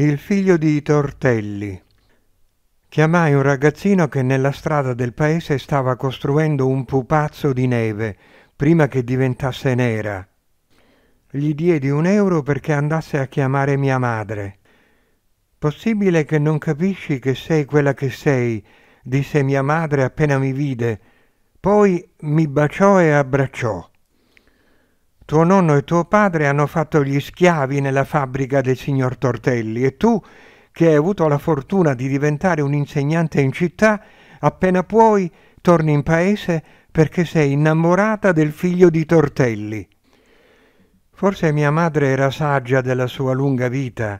Il figlio di Tortelli. Chiamai un ragazzino che nella strada del paese stava costruendo un pupazzo di neve prima che diventasse nera. Gli diedi un euro perché andasse a chiamare mia madre. Possibile che non capisci che sei quella che sei, disse mia madre appena mi vide. Poi mi baciò e abbracciò tuo nonno e tuo padre hanno fatto gli schiavi nella fabbrica del signor Tortelli e tu, che hai avuto la fortuna di diventare un insegnante in città, appena puoi torni in paese perché sei innamorata del figlio di Tortelli. Forse mia madre era saggia della sua lunga vita,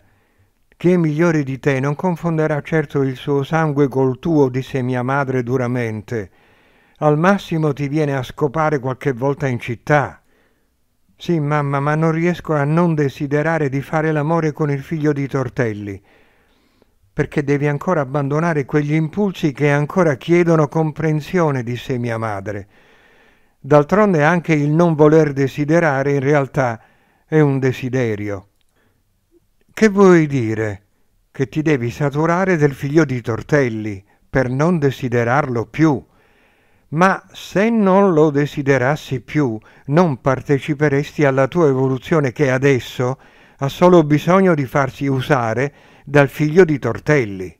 che migliore di te non confonderà certo il suo sangue col tuo, disse mia madre duramente. Al massimo ti viene a scopare qualche volta in città. Sì, mamma, ma non riesco a non desiderare di fare l'amore con il figlio di Tortelli, perché devi ancora abbandonare quegli impulsi che ancora chiedono comprensione, disse mia madre. D'altronde anche il non voler desiderare in realtà è un desiderio. Che vuoi dire? Che ti devi saturare del figlio di Tortelli per non desiderarlo più. Ma se non lo desiderassi più, non parteciperesti alla tua evoluzione che adesso ha solo bisogno di farsi usare dal figlio di Tortelli.